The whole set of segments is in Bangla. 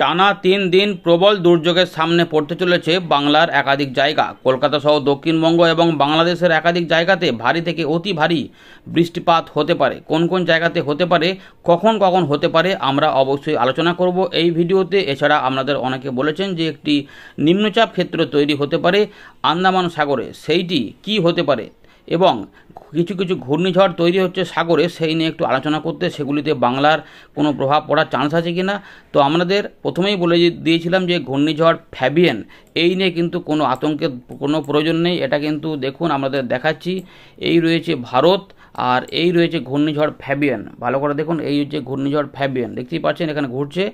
টানা তিন দিন প্রবল দুর্যোগের সামনে পড়তে চলেছে বাংলার একাধিক জায়গা কলকাতা সহ দক্ষিণবঙ্গ এবং বাংলাদেশের একাধিক জায়গাতে ভারী থেকে অতি ভারী বৃষ্টিপাত হতে পারে কোন কোন জায়গাতে হতে পারে কখন কখন হতে পারে আমরা অবশ্যই আলোচনা করব এই ভিডিওতে এছাড়া আপনাদের অনেকে বলেছেন যে একটি নিম্নচাপ ক্ষেত্র তৈরি হতে পারে আন্দামান সাগরে সেইটি কি হতে পারে এবং কিছু কিছু ঘূর্ণিঝড় তৈরি হচ্ছে সাগরে সেই নিয়ে একটু আলোচনা করতে সেগুলিতে বাংলার কোনো প্রভাব পড়ার চান্স আছে কি না তো আমাদের প্রথমেই বলে দিয়েছিলাম যে ঘূর্ণিঝড় ফ্যাবিয়ান এই নিয়ে কিন্তু কোনো আতঙ্কের কোনো প্রয়োজন নেই এটা কিন্তু দেখুন আমাদের দেখাচ্ছি এই রয়েছে ভারত আর এই রয়েছে ঘূর্ণিঝড় ফ্যাবিয়ান ভালো করে দেখুন এই হচ্ছে ঘূর্ণিঝড় ফ্যাবিয়ান দেখতেই পাচ্ছেন এখানে ঘুরছে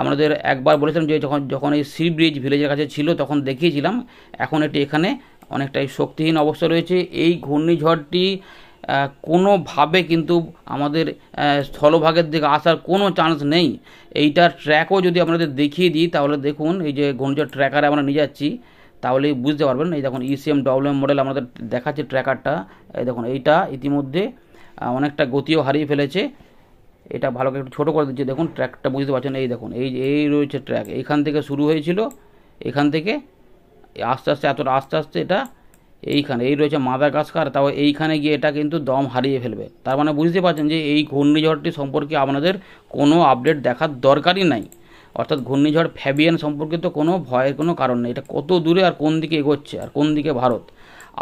আমাদের একবার বলেছিলাম যে যখন যখন এই সি ব্রিজ ভিলেজের কাছে ছিল তখন দেখিয়েছিলাম এখন এটি এখানে অনেকটাই শক্তিহীন অবস্থা রয়েছে এই ঘূর্ণিঝড়টি কোনোভাবে কিন্তু আমাদের স্থলভাগের দিকে আসার কোনো চান্স নেই এইটার ট্র্যাকও যদি আপনাদের দেখিয়ে দিই তাহলে দেখুন এই যে ঘূর্ণিঝড় ট্র্যাকারে আমরা নিয়ে যাচ্ছি তাহলেই বুঝতে পারবেন এই দেখুন ইসিএম ডব্লিউএম মডেল আমাদের দেখাচ্ছে ট্র্যাকারটা এই দেখুন এইটা ইতিমধ্যে অনেকটা গতিও হারিয়ে ফেলেছে এটা ভালো করে একটু ছোটো করে দিচ্ছে দেখুন ট্র্যাকটা বুঝতে পারছেন এই দেখুন এই এই রয়েছে ট্র্যাক এখান থেকে শুরু হয়েছিল এখান থেকে আস্তে আস্তে এতটা আস্তে আস্তে এটা এইখানে এই রয়েছে কাস্কার তাও এইখানে গিয়ে এটা কিন্তু দম হারিয়ে ফেলবে তার মানে বুঝতে পারছেন যে এই ঘূর্ণিঝড়টি সম্পর্কে আপনাদের কোনো আপডেট দেখার দরকারই নাই অর্থাৎ ঘূর্ণিঝড় ফ্যাবিয়ান সম্পর্কিত কোনো ভয়ের কোনো কারণ নেই এটা কত দূরে আর কোন দিকে এগোচ্ছে আর কোন দিকে ভারত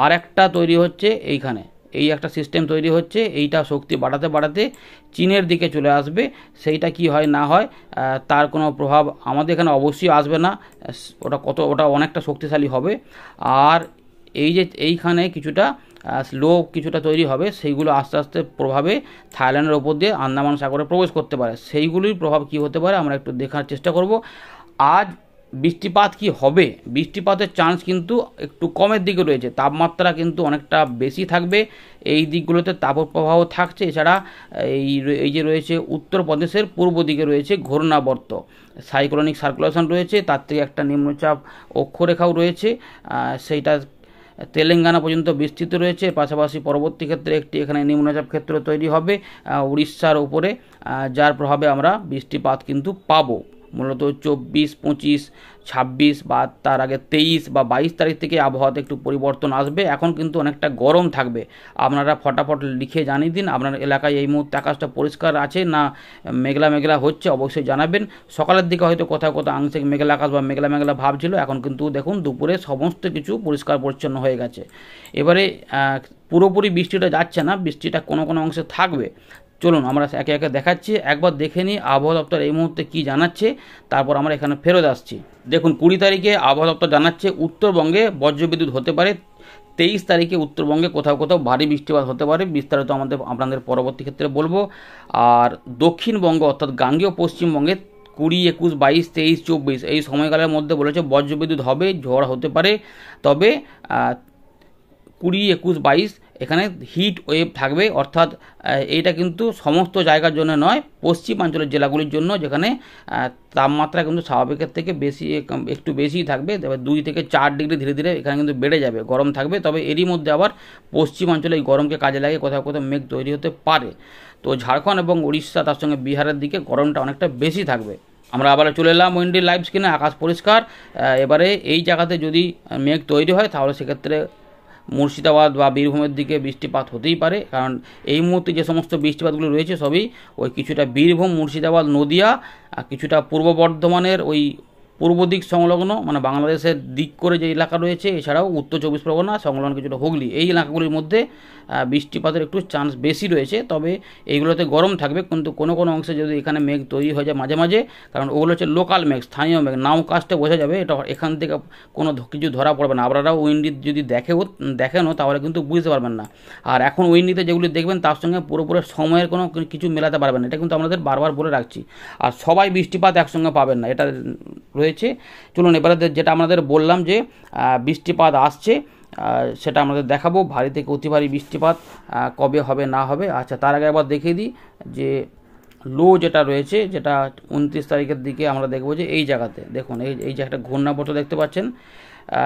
আর একটা তৈরি হচ্ছে এইখানে এই একটা সিস্টেম তৈরি হচ্ছে এইটা শক্তি বাড়াতে বাড়াতে চীনের দিকে চলে আসবে সেইটা কি হয় না হয় তার কোনো প্রভাব আমাদের এখানে অবশ্যই আসবে না ওটা কত ওটা অনেকটা শক্তিশালী হবে আর এই যে এইখানে কিছুটা স্লো কিছুটা তৈরি হবে সেইগুলো আস্তে আস্তে প্রভাবে থাইল্যান্ডের ওপর দিয়ে আন্দামান সাগরে প্রবেশ করতে পারে সেইগুলির প্রভাব কি হতে পারে আমরা একটু দেখার চেষ্টা করব আজ বৃষ্টিপাত কি হবে বৃষ্টিপাতের চান্স কিন্তু একটু কমের দিকে রয়েছে তাপমাত্রা কিন্তু অনেকটা বেশি থাকবে এই দিকগুলোতে তাপপ্রবাহ থাকছে এছাড়া এই এই যে রয়েছে উত্তরপ্রদেশের পূর্ব দিকে রয়েছে ঘূর্ণাবর্ত সাইক্লোনিক সার্কুলেশন রয়েছে তার থেকে একটা নিম্নচাপ অক্ষরেখাও রয়েছে সেইটা তেলেঙ্গানা পর্যন্ত বিস্তৃত রয়েছে পাশাপাশি পরবর্তী ক্ষেত্রে একটি এখানে নিম্নচাপ ক্ষেত্র তৈরি হবে উড়িষ্যার উপরে যার প্রভাবে আমরা বৃষ্টিপাত কিন্তু পাবো মূলত চব্বিশ পঁচিশ ছাব্বিশ বা তার আগে তেইশ বা বাইশ তারিখ থেকে আবহাওয়াতে একটু পরিবর্তন আসবে এখন কিন্তু অনেকটা গরম থাকবে আপনারা ফটাফট লিখে জানিয়ে দিন আপনার এলাকায় এই মুহূর্তে আকাশটা পরিষ্কার আছে না মেঘলা মেঘলা হচ্ছে অবশ্যই জানাবেন সকালের দিকে হয়তো কোথাও কোথাও আংশিক মেঘলা আকাশ বা মেঘলা মেঘলা ভাব ছিল এখন কিন্তু দেখুন দুপুরে সমস্ত কিছু পরিষ্কার পরিচ্ছন্ন হয়ে গেছে এবারে পুরোপুরি বৃষ্টিটা যাচ্ছে না বৃষ্টিটা কোনো কোনো অংশে থাকবে চলুন আমরা একে একে দেখাচ্ছি একবার দেখে নিই আবহাওয়া দপ্তর এই মুহূর্তে কী জানাচ্ছে তারপর আমরা এখানে ফেরত আসছি দেখুন কুড়ি তারিখে আবহাওয়া দপ্তর জানাচ্ছে উত্তরবঙ্গে বজ্রবিদ্যুৎ হতে পারে তেইশ তারিখে উত্তরবঙ্গে কোথাও কোথাও ভারী বৃষ্টিপাত হতে পারে বিস্তারিত আমাদের আপনাদের পরবর্তী ক্ষেত্রে বলবো আর দক্ষিণবঙ্গ অর্থাৎ গাঙ্গেয় পশ্চিমবঙ্গে কুড়ি একুশ বাইশ তেইশ চব্বিশ এই সময়কালের মধ্যে বলেছে বজ্রবিদ্যুৎ হবে ঝড় হতে পারে তবে কুড়ি একুশ বাইশ এখানে হিট ওয়েভ থাকবে অর্থাৎ এইটা কিন্তু সমস্ত জায়গার জন্য নয় পশ্চিমাঞ্চলের জেলাগুলির জন্য যেখানে তাপমাত্রা কিন্তু স্বাভাবিকের থেকে বেশি একটু বেশিই থাকবে তবে দুই থেকে চার ডিগ্রি ধীরে ধীরে এখানে কিন্তু বেড়ে যাবে গরম থাকবে তবে এরই মধ্যে আবার পশ্চিমাঞ্চলে এই গরমকে কাজে লাগে কোথাও কোথাও মেঘ তৈরি হতে পারে তো ঝাড়খণ্ড এবং উড়িষ্যা তার সঙ্গে বিহারের দিকে গরমটা অনেকটা বেশি থাকবে আমরা আবার চলে এলাম উইন্ডি লাইভ স্ক্রিনে আকাশ পরিষ্কার এবারে এই জায়গাতে যদি মেঘ তৈরি হয় তাহলে সেক্ষেত্রে মুর্শিদাবাদ বা বীরভূমের দিকে বৃষ্টিপাত হতেই পারে কারণ এই মুহূর্তে যে সমস্ত বৃষ্টিপাতগুলো রয়েছে সবই ওই কিছুটা বীরভূম মুর্শিদাবাদ নদিয়া কিছুটা পূর্ব বর্ধমানের ওই পূর্ব দিক সংলগ্ন মানে বাংলাদেশের দিক করে যে এলাকা রয়েছে এছাড়াও উত্তর চব্বিশ পরগনা সংলগ্ন কিছুটা হুগলি এই এলাকাগুলির মধ্যে বৃষ্টিপাতের একটু চান্স বেশি রয়েছে তবে এইগুলোতে গরম থাকবে কিন্তু কোনো কোনো অংশে যদি এখানে মেঘ তৈরি হয়ে যায় মাঝে মাঝে কারণ ওগুলো হচ্ছে লোকাল মেঘ স্থানীয় মেঘ নাও কাজটা বোঝা যাবে এটা এখান থেকে কোনো কিছু ধরা পড়বে না আপনারাও উইন্ডি যদি দেখেও দেখেনও তাহলে কিন্তু বুঝতে পারবেন না আর এখন উইন্ডিতে যেগুলি দেখবেন তার সঙ্গে পুরোপুরি সময়ের কোনো কিছু মেলাতে পারবেন না এটা কিন্তু আমাদের বারবার বলে রাখছি আর সবাই বৃষ্টিপাত একসঙ্গে পাবেন না এটা রয়েছে চলুন এবারে যেটা আমাদের বললাম যে বৃষ্টিপাত আসছে সেটা আমাদের দেখাবো ভারী থেকে অতি ভারী বৃষ্টিপাত কবে হবে না হবে আচ্ছা তার আগে একবার দেখিয়ে দিই যে লো যেটা রয়েছে যেটা উনত্রিশ তারিখের দিকে আমরা দেখবো যে এই জায়গাতে দেখুন এই এই জায়গাটা একটা দেখতে পাচ্ছেন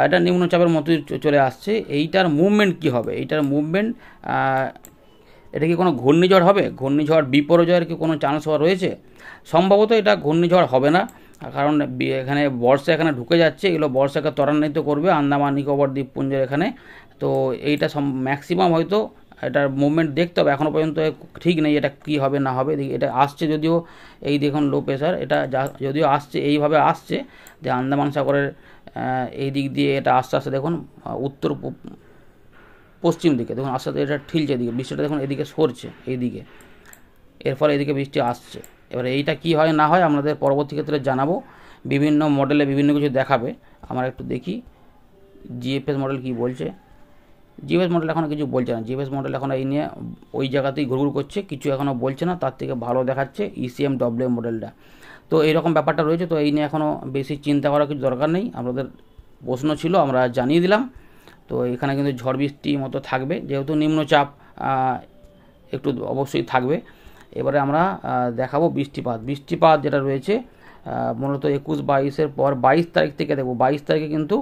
এটা নিম্নচাপের মতোই চলে আসছে এইটার মুভমেন্ট কি হবে এইটার মুভমেন্ট এটা কি কোনো ঘূর্ণিঝড় হবে ঘূর্ণিঝড় বিপর্যয়ের কি কোনো চান্স হওয়া রয়েছে সম্ভবত এটা ঘূর্ণিঝড় হবে না কারণ এখানে বর্ষা এখানে ঢুকে যাচ্ছে এগুলো বর্ষাকে ত্বরান্বিত করবে আন্দামান নিকোবর দ্বীপপুঞ্জের এখানে তো এইটা ম্যাক্সিমাম হয়তো এটার মুভমেন্ট দেখতে হবে এখনও পর্যন্ত ঠিক নেই এটা কি হবে না হবে এটা আসছে যদিও এই দেখুন লো প্রেশার এটা যদিও আসছে এইভাবে আসছে যে আন্দামান সাগরের এই দিক দিয়ে এটা আস্তে আস্তে দেখুন উত্তর পশ্চিম দিকে দেখুন আস্তে আস্তে এটা ঠিলছে এদিকে বৃষ্টিটা দেখুন এদিকে সরছে এইদিকে এর ফলে এদিকে বৃষ্টি আসছে এবার এইটা কি হয় না হয় আপনাদের পরবর্তী ক্ষেত্রে জানাবো বিভিন্ন মডেলে বিভিন্ন কিছু দেখাবে আমরা একটু দেখি জিএফএস মডেল কি বলছে জিএফএস মডেল এখনও কিছু বলছে না জিএফএস মডেল এখন এই নিয়ে ওই জায়গাতেই ঘুরঘুর করছে কিছু এখনও বলছে না তার থেকে ভালো দেখাচ্ছে ইসিএম ডব্লিউ মডেলটা তো এইরকম ব্যাপারটা রয়েছে তো এই নিয়ে এখনও বেশি চিন্তা করার কিছু দরকার নেই আমাদের প্রশ্ন ছিল আমরা জানিয়ে দিলাম তো এখানে কিন্তু ঝড় বৃষ্টি মতো থাকবে যেহেতু নিম্নচাপ একটু অবশ্যই থাকবে এবারে আমরা দেখাবো বৃষ্টিপাত বৃষ্টিপাত যেটা রয়েছে মূলত একুশ বাইশের পর বাইশ তারিখ থেকে দেখবো বাইশ তারিখে কিন্তু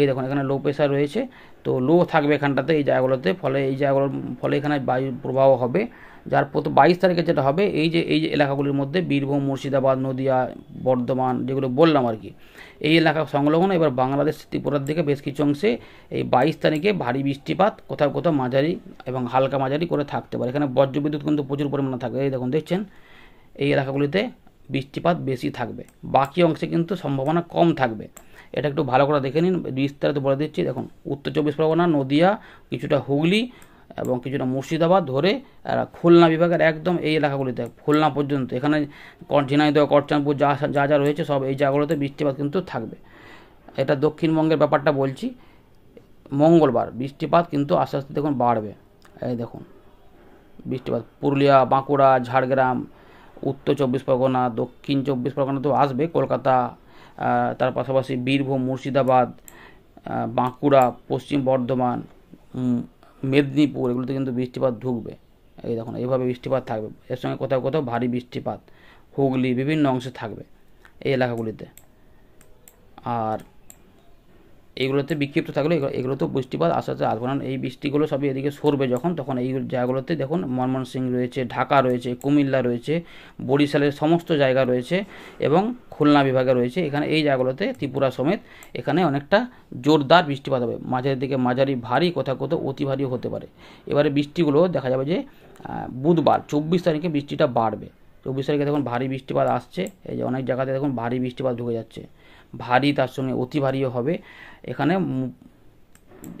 এই দেখুন এখানে লো প্রেশার রয়েছে তো লো থাকবে এখানটাতে এই জায়গাগুলোতে ফলে এই জায়গাগুলোর ফলে এখানে বায়ু প্রবাহ হবে যার বাইশ তারিখে যেটা হবে এই যে এই যে এলাকাগুলির মধ্যে বীরভূম মুর্শিদাবাদ নদিয়া বর্ধমান যেগুলো বললাম আর কি এই এলাকা সংলগ্ন এবার বাংলাদেশ ত্রিপুরার দিকে বেশ কিছু অংশে এই বাইশ তারিখে ভারী বৃষ্টিপাত কোথাও কোথাও মাঝারি এবং হালকা মাঝারি করে থাকতে পারে এখানে বজ্রবিদ্যুৎ কিন্তু প্রচুর পরিমাণে থাকবে এই দেখুন দেখছেন এই এলাকাগুলিতে বৃষ্টিপাত বেশি থাকবে বাকি অংশে কিন্তু সম্ভাবনা কম থাকবে এটা একটু ভালো করে দেখে নিন বিস্তারিত বলে দিচ্ছি দেখুন উত্তর চব্বিশ পরগনা নদিয়া কিছুটা হুগলি এবং কিছুটা মুর্শিদাবাদ ধরে খুলনা বিভাগের একদম এই এলাকাগুলিতে খুলনা পর্যন্ত এখানে ঝিনাইদ করচানপুর যা যা যা রয়েছে সব এই জায়গাগুলোতে বৃষ্টিপাত কিন্তু থাকবে এটা দক্ষিণবঙ্গের ব্যাপারটা বলছি মঙ্গলবার বৃষ্টিপাত কিন্তু আস্তে আস্তে দেখুন বাড়বে এই দেখুন বৃষ্টিপাত পুরুলিয়া বাঁকুড়া ঝাড়গ্রাম উত্তর চব্বিশ পরগনা দক্ষিণ চব্বিশ পরগনা তো আসবে কলকাতা তার পাশাপাশি বীরভূম মুর্শিদাবাদ বাঁকুড়া পশ্চিম বর্ধমান মেদিনীপুর এগুলোতে কিন্তু বৃষ্টিপাত ঢুকবে এই দেখুন এইভাবে বৃষ্টিপাত থাকবে এর সঙ্গে কোথাও কোথাও ভারী বৃষ্টিপাত হুগলি বিভিন্ন অংশে থাকবে এই এলাকাগুলিতে আর এইগুলোতে বিক্ষিপ্ত থাকলে এগুলোতেও বৃষ্টিপাত আস্তে আসবে কারণ এই বৃষ্টিগুলো সবই এদিকে সরবে যখন তখন এই জায়গাগুলোতে দেখুন ময়মনসিংহ রয়েছে ঢাকা রয়েছে কুমিল্লা রয়েছে বরিশালের সমস্ত জায়গা রয়েছে এবং খুলনা বিভাগে রয়েছে এখানে এই জায়গাগুলোতে ত্রিপুরা সমেত এখানে অনেকটা জোরদার বৃষ্টিপাত হবে মাঝের দিকে মাঝারি ভারী কোথাও কোথাও অতি ভারী হতে পারে এবারে বৃষ্টিগুলো দেখা যাবে যে বুধবার চব্বিশ তারিখে বৃষ্টিটা বাড়বে চব্বিশ তারিখে দেখুন ভারী বৃষ্টিপাত আসছে এই যে অনেক জায়গাতে দেখুন ভারী বৃষ্টিপাত ঢুকে যাচ্ছে ভারী তার সঙ্গে অতি ভারীও হবে এখানে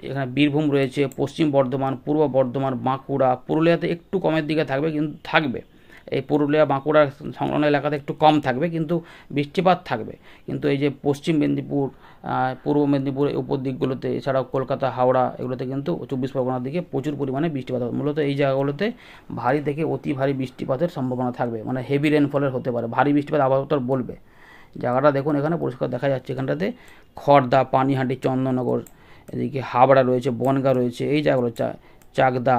এখানে বীরভূম রয়েছে পশ্চিম বর্ধমান পূর্ব বর্ধমান বাঁকুড়া পুরুলিয়াতে একটু কমের দিকে থাকবে কিন্তু থাকবে এই পুরুলিয়া বাঁকুড়া সংলগ্ন এলাকাতে একটু কম থাকবে কিন্তু বৃষ্টিপাত থাকবে কিন্তু এই যে পশ্চিম মেদিনীপুর পূর্ব মেদিনীপুর উপর দিকগুলোতে এছাড়াও কলকাতা হাওড়া এগুলোতে কিন্তু চব্বিশ পরগনার দিকে প্রচুর পরিমাণে বৃষ্টিপাত হবে মূলত এই জায়গাগুলোতে ভারী থেকে অতি ভারী বৃষ্টিপাতের সম্ভাবনা থাকবে মানে হেভি রেনফলের হতে পারে ভারী বৃষ্টিপাত আবহাওয়া বলবে জায়গাটা দেখুন এখানে পরিষ্কার দেখা যাচ্ছে এখানটাতে খড়দা পানিহাটি চন্দননগর এদিকে হাবড়া রয়েছে বনগা রয়েছে এই জায়গাগুলো চা চাকদা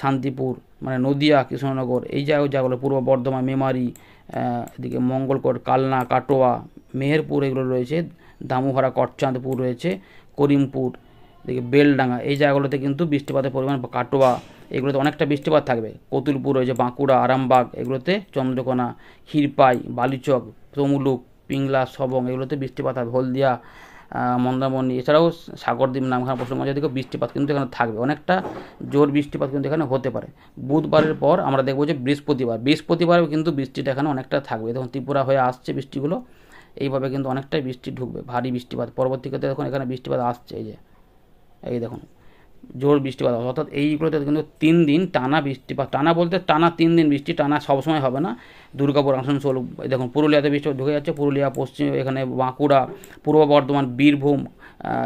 শান্তিপুর মানে নদিয়া কৃষ্ণনগর এই জায়গা জায়গাগুলো পূর্ব বর্ধমান মেমারি এদিকে মঙ্গলকোট কালনা কাটোয়া মেহেরপুর এগুলো রয়েছে দামুভাড়া কটচাঁদপুর রয়েছে করিমপুর এদিকে বেলডাঙ্গা এই জায়গাগুলোতে কিন্তু বৃষ্টিপাতের পরিমাণ কাটোয়া এগুলোতে অনেকটা বৃষ্টিপাত থাকবে কতুলপুর রয়েছে বাঁকুড়া আরামবাগ এগুলোতে চন্দ্রকোনা ক্ষীরপাই বালিচক তমুলুক পিংলা সবং এগুলোতে বৃষ্টিপাত হবে হলদিয়া মন্দামণি এছাড়াও সাগরদ্বীপ নামখানা পশ্চিমবঙ্গের যদি বৃষ্টিপাত কিন্তু এখানে থাকবে অনেকটা জোর বৃষ্টিপাত কিন্তু এখানে হতে পারে বুধবারের পর আমরা দেখবো যে বৃহস্পতিবার বৃহস্পতিবারও কিন্তু বৃষ্টিটা এখানে অনেকটা থাকবে তখন ত্রিপুরা হয়ে আসছে বৃষ্টিগুলো এইভাবে কিন্তু অনেকটাই বৃষ্টি ঢুকবে ভারী বৃষ্টিপাত পরবর্তীকালে দেখুন এখানে বৃষ্টিপাত আসছে এই যে এই দেখুন জোর বৃষ্টিপাত হবে অর্থাৎ এইগুলোতে কিন্তু তিন দিন টানা বৃষ্টিপাত টানা বলতে টানা তিন দিন বৃষ্টি টানা সবসময় হবে না দুর্গাপুর আসানসোল দেখুন পুরুলিয়াতে বৃষ্টি ঢুকে যাচ্ছে পুরুলিয়া পশ্চিম এখানে বাঁকুড়া পূর্ব বর্ধমান বীরভূম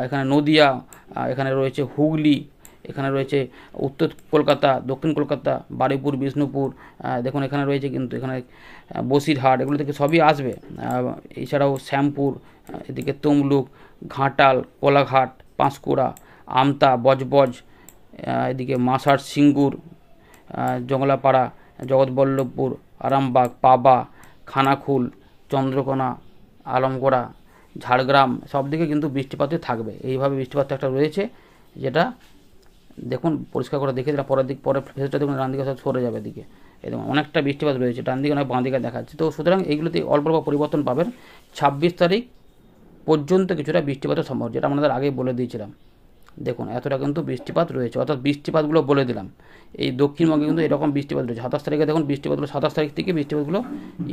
এখানে নদিয়া এখানে রয়েছে হুগলি এখানে রয়েছে উত্তর কলকাতা দক্ষিণ কলকাতা বারুইপুর বিষ্ণুপুর দেখুন এখানে রয়েছে কিন্তু এখানে বসিরহাট এগুলো থেকে সবই আসবে এছাড়াও শ্যামপুর এদিকে তমলুক ঘাটাল কোলাঘাট পাঁশকুড়া আমতা বজবজ এদিকে মাসার সিঙ্গুর জঙ্গলাপাড়া জগৎবল্লভপুর আরামবাগ পাবা খানাখুল চন্দ্রকোনা আলমগোড়া ঝাড়গ্রাম সব দিকে কিন্তু বৃষ্টিপাতই থাকবে এইভাবে বৃষ্টিপাত একটা রয়েছে যেটা দেখুন পরিষ্কার করে দেখে দিলাম পরের দিক পরে ফেসটা দেখুন ডান দিকে সব সরে যাবে দিকে এবং অনেকটা বৃষ্টিপাত রয়েছে ডান দিকে অনেক বাঁ দিকে দেখাচ্ছে তো সুতরাং এইগুলোতে অল্প অল্প পরিবর্তন পাবেন ছাব্বিশ তারিখ পর্যন্ত কিছুটা বৃষ্টিপাতের সম্ভব যেটা আমাদের আগেই বলে দিয়েছিলাম দেখুন এতটা কিন্তু বৃষ্টিপাত রয়েছে অর্থাৎ বৃষ্টিপাতগুলো বলে দিলাম এই দক্ষিণবঙ্গে কিন্তু এরকম বৃষ্টিপাত রয়েছে সাতাশ তারিখে দেখুন বৃষ্টিপাতগুলো সাতাশ তারিখ থেকে বৃষ্টিপাতগুলো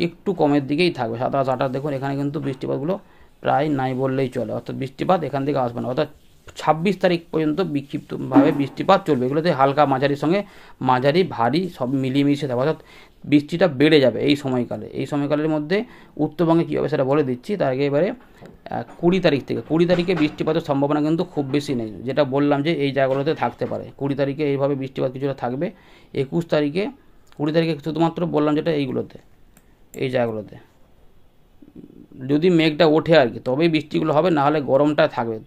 একটু কমের দিকেই থাকবে সাতাশ আঠাশ দেখুন এখানে কিন্তু বৃষ্টিপাতগুলো প্রায় নাই বললেই চলে অর্থাৎ বৃষ্টিপাত এখান থেকে আসবে না অর্থাৎ ছাব্বিশ তারিখ পর্যন্ত বিক্ষিপ্তভাবে বৃষ্টিপাত চলবে এগুলোতে হালকা মাঝারির সঙ্গে মাঝারি ভারী সব মিলিয়ে মিশে থাকবে অর্থাৎ বৃষ্টিটা বেড়ে যাবে এই সময়কালে এই সময়কালের মধ্যে উত্তরবঙ্গে কী হবে সেটা বলে দিচ্ছি তার আগে এবারে কুড়ি তারিখ থেকে কুড়ি তারিখে বৃষ্টিপাতের সম্ভাবনা কিন্তু খুব বেশি নেই যেটা বললাম যে এই জায়গাগুলোতে থাকতে পারে কুড়ি তারিখে এইভাবে বৃষ্টিপাত কিছুটা থাকবে একুশ তারিখে কুড়ি তারিখে শুধুমাত্র বললাম যেটা এইগুলোতে এই জায়গাগুলোতে যদি মেঘটা ওঠে আর কি তবেই বৃষ্টিগুলো হবে না হলে গরমটা থাকবে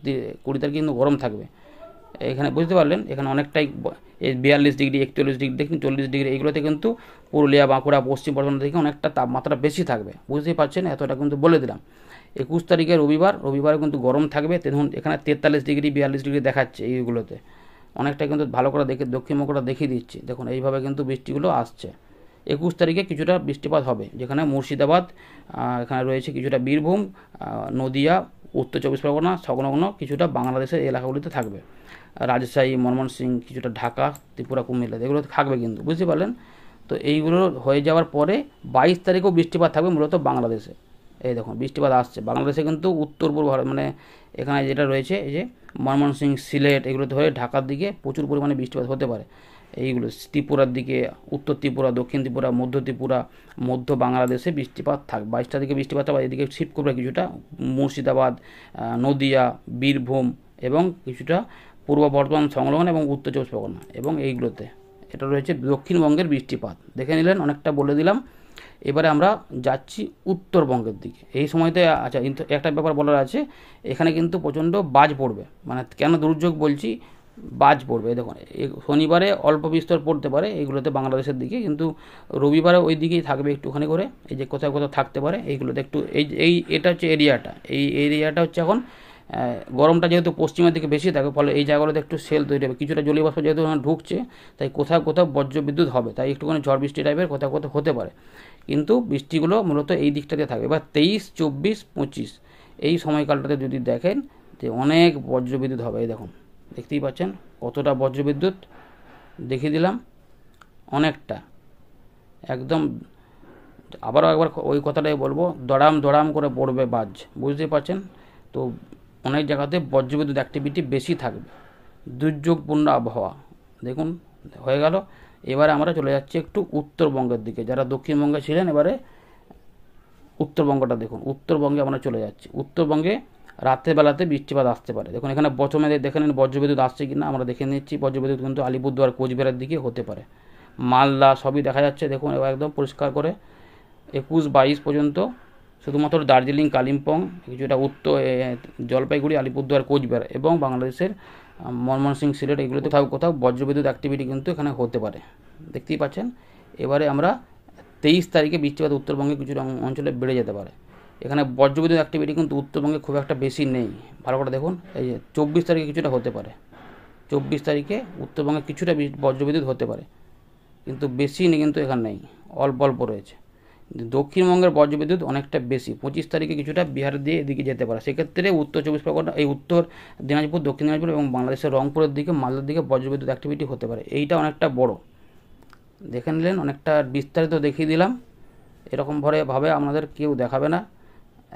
কুড়ি তারিখ কিন্তু গরম থাকবে এখানে বুঝতে পারলেন এখানে অনেকটাই বিয়াল্লিশ ডিগ্রি একচল্লিশ ডিগ্রি দেখুন চল্লিশ ডিগ্রি এগুলোতে কিন্তু পুরুলিয়া বাঁকুড়া পশ্চিম বর্ধমান থেকে অনেকটা তাপমাত্রা বেশি থাকবে বুঝতেই পারছেন এতটা কিন্তু বলে দিলাম একুশ তারিখে রবিবার রবিবারে কিন্তু গরম থাকবে তখন এখানে তেতাল্লিশ ডিগ্রি বিয়াল্লিশ ডিগ্রি দেখাচ্ছে এইগুলোতে অনেকটা কিন্তু ভালো করে দেখে দক্ষিণ করে দেখিয়ে দিচ্ছে দেখুন এইভাবে কিন্তু বৃষ্টিগুলো আসছে একুশ তারিখে কিছুটা বৃষ্টিপাত হবে যেখানে মুর্শিদাবাদ এখানে রয়েছে কিছুটা বীরভূম নদিয়া উত্তর চব্বিশ পরগনা সংলগ্ন কিছুটা বাংলাদেশের এলাকাগুলিতে থাকবে রাজশাহী মনমোহন কিছুটা ঢাকা ত্রিপুরা কুমিল্লা এগুলো থাকবে কিন্তু বুঝতে পারলেন তো এইগুলো হয়ে যাওয়ার পরে বাইশ তারিখেও বৃষ্টিপাত থাকবে মূলত বাংলাদেশে এই দেখুন বৃষ্টিপাত আসছে বাংলাদেশে কিন্তু উত্তর পূর্ব ভারত মানে এখানে যেটা রয়েছে এই যে মনমোহন সিং সিলেট এগুলো ধরে ঢাকার দিকে প্রচুর পরিমাণে বৃষ্টিপাত হতে পারে এইগুলো ত্রিপুরার দিকে উত্তর ত্রিপুরা দক্ষিণ ত্রিপুরা মধ্য ত্রিপুরা মধ্য বাংলাদেশে বৃষ্টিপাত থাক বাইশটা দিকে বৃষ্টিপাত হবে এদিকে শিফট করবে কিছুটা মুর্শিদাবাদ নদিয়া বীরভূম এবং কিছুটা পূর্ব বর্ধমান সংলগ্ন এবং উত্তর চব্বিশ পরগনা এবং এইগুলোতে এটা রয়েছে দক্ষিণবঙ্গের বৃষ্টিপাত দেখে নিলেন অনেকটা বলে দিলাম এবারে আমরা যাচ্ছি উত্তরবঙ্গের দিকে এই সময়তে আচ্ছা একটা ব্যাপার বলার আছে এখানে কিন্তু প্রচণ্ড বাজ পড়বে মানে কেন দুর্যোগ বলছি বাজ পড়বে দেখুন শনিবারে অল্প বিস্তর পড়তে পারে এইগুলোতে বাংলাদেশের দিকে কিন্তু রবিবারে ওই দিকেই থাকবে একটুখানি করে এই যে কোথাও কোথাও থাকতে পারে এইগুলোতে একটু এই এই এটা হচ্ছে এরিয়াটা এই এরিয়াটা হচ্ছে এখন গরমটা যেহেতু পশ্চিমের দিকে বেশি থাকে ফলে এই জায়গাগুলোতে একটু সেল তৈরি হবে কিছুটা জলীয় বাষ্প যেহেতু ঢুকছে তাই কোথাও কোথাও বজ্র বিদ্যুৎ হবে তাই একটুখানি ঝড় বৃষ্টি টাইপের কোথাও কোথাও হতে পারে কিন্তু বৃষ্টিগুলো মূলত এই দিকটাতে থাকবে এবার তেইশ চব্বিশ পঁচিশ এই সময়কালটাতে যদি দেখেন যে অনেক বিদ্যুৎ হবে এই দেখুন দেখতেই পাচ্ছেন কতটা বজ্রবিদ্যুৎ দেখিয়ে দিলাম অনেকটা একদম আবারও একবার ওই কথাটাই বলবো দড়াম দড়াম করে পড়বে বাজ বুঝতেই পারছেন তো অনেক জায়গাতে বজ্রবিদ্যুৎ অ্যাক্টিভিটি বেশি থাকবে দুর্যোগপূর্ণ আবহাওয়া দেখুন হয়ে গেল এবারে আমরা চলে যাচ্ছি একটু উত্তরবঙ্গের দিকে যারা দক্ষিণবঙ্গে ছিলেন এবারে উত্তরবঙ্গটা দেখুন উত্তরবঙ্গে আমরা চলে যাচ্ছি উত্তরবঙ্গে রাতের বেলাতে বৃষ্টিপাত আসতে পারে দেখুন এখানে বচমে দেখে নিন বজ্রবিদ্যুৎ আসছে কি না আমরা দেখে নিচ্ছি বজ্রবিদ্যুৎ কিন্তু আলিপুরদুয়ার কোচবিহারের দিকে হতে পারে মালদা সবই দেখা যাচ্ছে দেখুন একদম পরিষ্কার করে একুশ বাইশ পর্যন্ত শুধুমাত্র দার্জিলিং কালিম্পং কিছুটা উত্তর জলপাইগুড়ি আলিপুরদুয়ার কোচবিহার এবং বাংলাদেশের মনমোহন সিলেট এগুলো কোথাও কোথাও বজ্রবিদ্যুৎ অ্যাক্টিভিটি কিন্তু এখানে হতে পারে দেখতেই পাচ্ছেন এবারে আমরা তেইশ তারিখে বৃষ্টিপাত উত্তরবঙ্গে কিছু অঞ্চলে বেড়ে যেতে পারে এখানে বজ্র অ্যাক্টিভিটি কিন্তু উত্তরবঙ্গে খুব একটা বেশি নেই ভালো করে দেখুন এই যে চব্বিশ তারিখে কিছুটা হতে পারে চব্বিশ তারিখে উত্তরবঙ্গে কিছুটা বজ্র হতে পারে কিন্তু বেশি নেই কিন্তু এখানে নেই অল্প অল্প রয়েছে দক্ষিণবঙ্গের বজ্র অনেকটা বেশি পঁচিশ তারিখে কিছুটা বিহার দিয়ে এদিকে যেতে পারে সেক্ষেত্রে উত্তর চব্বিশ পরগনা এই উত্তর দিনাজপুর দক্ষিণ দিনাজপুর এবং বাংলাদেশের রংপুরের দিকে মালদার দিকে বজ্রবিদ্যুৎ অ্যাক্টিভিটি হতে পারে এইটা অনেকটা বড় দেখে নিলেন অনেকটা বিস্তারিত দেখিয়ে দিলাম এরকমভাবে ভাবে আপনাদের কেউ দেখাবে না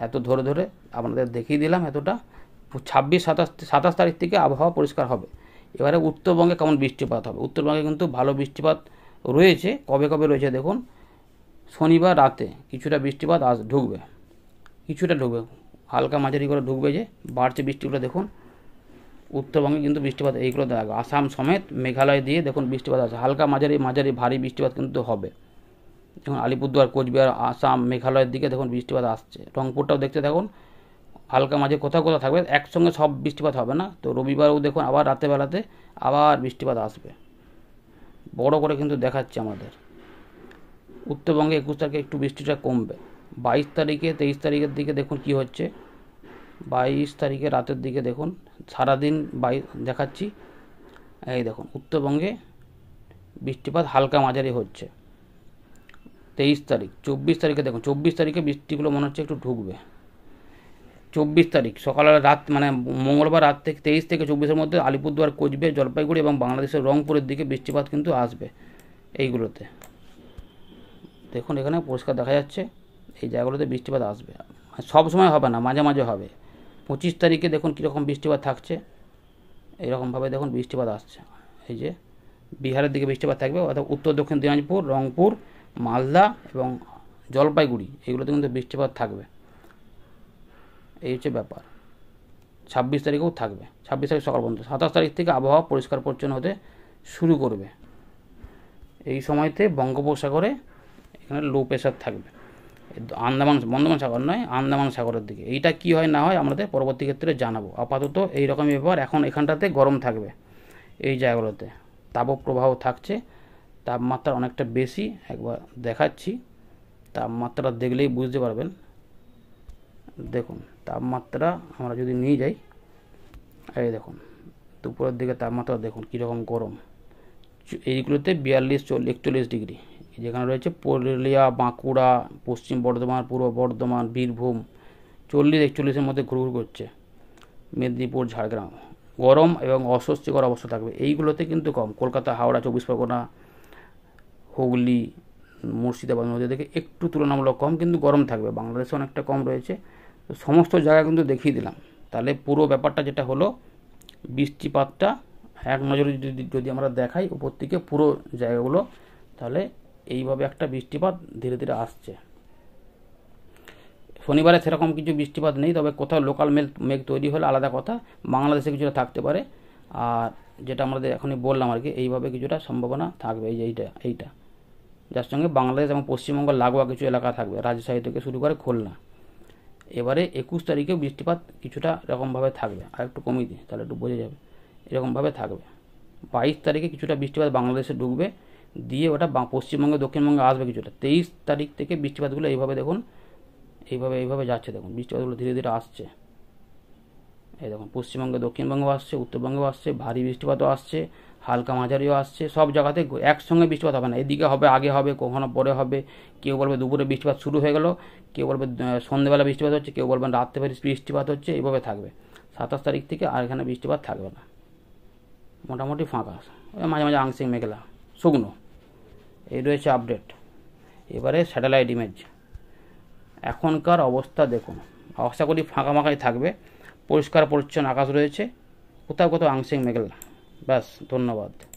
এত ধরে ধরে আপনাদের দেখিয়ে দিলাম এতটা ছাব্বিশ সাতাশ সাতাশ তারিখ থেকে আবহাওয়া পরিষ্কার হবে এবারে উত্তরবঙ্গে কেমন বৃষ্টিপাত হবে উত্তরবঙ্গে কিন্তু ভালো বৃষ্টিপাত রয়েছে কবে কবে রয়েছে দেখুন শনিবার রাতে কিছুটা বৃষ্টিপাত আস ঢুকবে কিছুটা ঢুকবে হালকা মাঝারি করে ঢুকবে যে বাড়ছে বৃষ্টিগুলো দেখুন উত্তরবঙ্গে কিন্তু বৃষ্টিপাত এইগুলো দেখা আসাম সমেত মেঘালয় দিয়ে দেখুন বৃষ্টিপাত আছে হালকা মাঝারি মাঝারি ভারী বৃষ্টিপাত কিন্তু হবে যেমন আলিপুরদুয়ার কোচবিহার আসাম মেঘালয়ের দিকে দেখুন বৃষ্টিপাত আসছে রংপুরটাও দেখতে দেখুন হালকা মাঝে কোথাও কোথাও থাকবে একসঙ্গে সব বৃষ্টিপাত হবে না তো রবিবারও দেখুন আবার রাতেবেলাতে আবার বৃষ্টিপাত আসবে বড় করে কিন্তু দেখাচ্ছে আমাদের উত্তরবঙ্গে একুশ তারিখে একটু বৃষ্টিটা কমবে বাইশ তারিখে তেইশ তারিখের দিকে দেখুন কি হচ্ছে বাইশ তারিখে রাতের দিকে দেখুন সারাদিন বাই দেখাচ্ছি এই দেখুন উত্তরবঙ্গে বৃষ্টিপাত হালকা মাঝারি হচ্ছে তেইশ তারিখ চব্বিশ তারিখে দেখুন চব্বিশ তারিখে বৃষ্টিগুলো মনে হচ্ছে একটু ঢুকবে চব্বিশ তারিখ সকালের রাত মানে মঙ্গলবার রাত থেকে তেইশ থেকে চব্বিশের মধ্যে আলিপুরদুয়ার কোচবে জলপাইগুড়ি এবং বাংলাদেশের রংপুরের দিকে বৃষ্টিপাত কিন্তু আসবে এইগুলোতে দেখুন এখানে পরিষ্কার দেখা যাচ্ছে এই জায়গাগুলোতে বৃষ্টিপাত আসবে সব সময় হবে না মাঝে মাঝে হবে পঁচিশ তারিখে দেখুন কীরকম বৃষ্টিপাত থাকছে এইরকমভাবে দেখুন বৃষ্টিপাত আসছে এই যে বিহারের দিকে বৃষ্টিপাত থাকবে অর্থাৎ উত্তর দক্ষিণ দিনাজপুর রংপুর মালদা এবং জলপাইগুড়ি এগুলোতে কিন্তু বৃষ্টিপাত থাকবে এই হচ্ছে ব্যাপার ছাব্বিশ তারিখেও থাকবে ছাব্বিশ তারিখ সকাল পর্যন্ত সাতাশ তারিখ থেকে আবহাওয়া পরিষ্কার পরিচ্ছন্ন হতে শুরু করবে এই সময়তে বঙ্গোপসাগরে এখানে লো প্রেশার থাকবে আন্দামান বন্দমান সাগর নয় আন্দামান সাগরের দিকে এইটা কি হয় না হয় আমাদের পরবর্তী ক্ষেত্রে জানাবো আপাতত এই রকম ব্যাপার এখন এখানটাতে গরম থাকবে এই জায়গাগুলোতে তাপপ্রবাহ থাকছে তাপমাত্রা অনেকটা বেশি একবার দেখাচ্ছি তাপমাত্রা দেখলেই বুঝতে পারবেন দেখুন তাপমাত্রা আমরা যদি নিয়ে যাই এই দেখুন দুপুরের দিকে তাপমাত্রা দেখুন কীরকম গরম এইগুলোতে বিয়াল্লিশ চল্লিশ একচল্লিশ ডিগ্রি যেখানে রয়েছে পুরুলিয়া বাঁকুড়া পশ্চিম বর্ধমান পূর্ব বর্ধমান বীরভূম চল্লিশ একচল্লিশের মধ্যে ঘুরঘুর করছে মেদিনীপুর ঝাড়গ্রাম গরম এবং অস্বস্তিকর অবস্থা থাকবে এইগুলোতে কিন্তু কম কলকাতা হাওড়া চব্বিশ পরগনা হুগলি মুর্শিদাবাদ নদীয়া থেকে একটু তুলনামূলক কম কিন্তু গরম থাকবে বাংলাদেশে অনেকটা কম রয়েছে তো সমস্ত জায়গা কিন্তু দেখিয়ে দিলাম তাহলে পুরো ব্যাপারটা যেটা হলো বৃষ্টিপাতটা এক নজরে যদি যদি আমরা দেখাই উপর থেকে পুরো জায়গাগুলো তাহলে এইভাবে একটা বৃষ্টিপাত ধীরে ধীরে আসছে শনিবারে সেরকম কিছু বৃষ্টিপাত নেই তবে কোথাও লোকাল মেল মেঘ তৈরি হলে আলাদা কথা বাংলাদেশে কিছুটা থাকতে পারে আর যেটা আমাদের এখনই বললাম আর কি এইভাবে কিছুটা সম্ভাবনা থাকবে এই এইটা এইটা যার সঙ্গে বাংলাদেশ এবং পশ্চিমবঙ্গ লাগোয়া কিছু এলাকা থাকবে রাজশাহী থেকে শুরু করে খুলনা এবারে একুশ তারিখে বৃষ্টিপাত কিছুটা এরকমভাবে থাকবে আর একটু কমিয়ে দিই তাহলে একটু বোঝা যাবে এরকমভাবে থাকবে বাইশ তারিখে কিছুটা বৃষ্টিপাত বাংলাদেশে ঢুকবে দিয়ে ওটা পশ্চিমবঙ্গে দক্ষিণবঙ্গে আসবে কিছুটা তেইশ তারিখ থেকে বৃষ্টিপাতগুলো এইভাবে দেখুন এইভাবে এইভাবে যাচ্ছে দেখুন বৃষ্টিপাতগুলো ধীরে ধীরে আসছে এই দেখুন পশ্চিমবঙ্গে দক্ষিণবঙ্গেও আসছে উত্তরবঙ্গেও আসছে ভারী বৃষ্টিপাতও আসছে হালকা মাঝারিও আসছে সব জায়গাতে একসঙ্গে বৃষ্টিপাত হবে না এদিকে হবে আগে হবে কখনো পরে হবে কেউ বলবে দুপুরে বৃষ্টিপাত শুরু হয়ে গেল কেউ বলবে সন্ধ্যেবেলা বৃষ্টিপাত হচ্ছে কেউ বলবেন রাত্রে বৃষ্টিপাত হচ্ছে এইভাবে থাকবে সাতাশ তারিখ থেকে আর এখানে বৃষ্টিপাত থাকবে না মোটামুটি ফাঁকা মাঝে মাঝে আংশিক মেঘলা শুকনো এই রয়েছে আপডেট এবারে স্যাটেলাইট ইমেজ এখনকার অবস্থা দেখুন আশা করি ফাঁকা ফাঁকাই থাকবে পরিষ্কার পরিচ্ছন্ন আকাশ রয়েছে কোথাও কোথাও আংশিক মেঘলা ব্যাস ধন্যবাদ